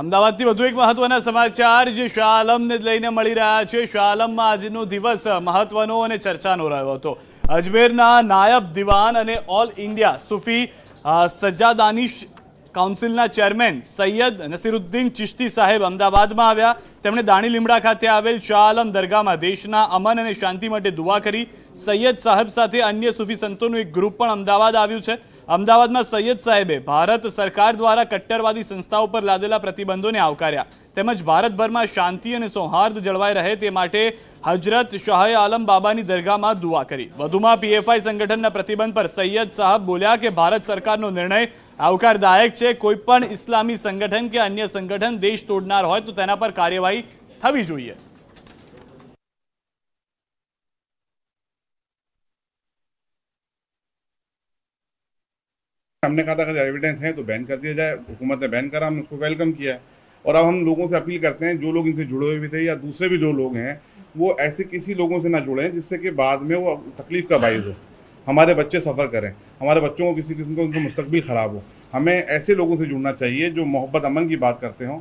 અમદાવાદથી વધુ એક મહત્વના સમાચાર જે શાહ આલમને લઈને મળી રહ્યા છે શાહ આજનો દિવસ મહત્વનો અને ચર્ચાનો રહ્યો હતો અજમેરના નાયબ દિવાન અને ઓલ ઇન્ડિયા સુફી સજ્જાદાની કાઉન્સિલના ચેરમેન સૈયદ નસીરુદ્દીન ચિશ્તી સાહેબ અમદાવાદમાં આવ્યા તેમણે દાણી લીમડા ખાતે આવેલ શાહ આલમ દરગાહમાં દેશના અમન અને શાંતિ માટે દુઆ કરી સૈયદ સાહેબ સાથે અન્ય સૂફી સંતોનું એક ગ્રુપ પણ અમદાવાદ આવ્યું છે અમદાવાદમાં સૈયદ સાહેબે ભારત સરકાર દ્વારા કટ્ટરવાદી સંસ્થાઓ પર લાદેલા પ્રતિબંધોને આવકાર્યા તેમજ ભારતભરમાં શાંતિ અને સૌહાર્દ જળવાઈ રહે તે માટે હજરત શાહે આલમ બાબાની દરગાહમાં દુઆ કરી વધુમાં પીએફઆઈ સંગઠનના પ્રતિબંધ પર સૈયદ સાહેબ બોલ્યા કે ભારત સરકારનો નિર્ણય आवकारदायक है कोईपण इस्लामी संगठन के अन्य संगठन देश तोड़ना हो तो पर कार्यवाही थवी जो हमने कहा था अगर एविडेंस है तो बैन कर दिया जाए हुकूमत ने बैन करा हमने उसको वेलकम किया और अब हम लोगों से अपील करते हैं जो लोग इनसे जुड़े हुए भी थे या दूसरे भी जो लोग हैं वो ऐसे किसी लोगों से ना जुड़े जिससे कि बाद में वो तकलीफ का बायस हो हमारे बच्चे सफ़र करें हमारे बच्चों को किसी किस्म का उनका मुस्तबिल ख़राब हो हमें ऐसे लोगों से जुड़ना चाहिए जो मोहब्बत अमन की बात करते हों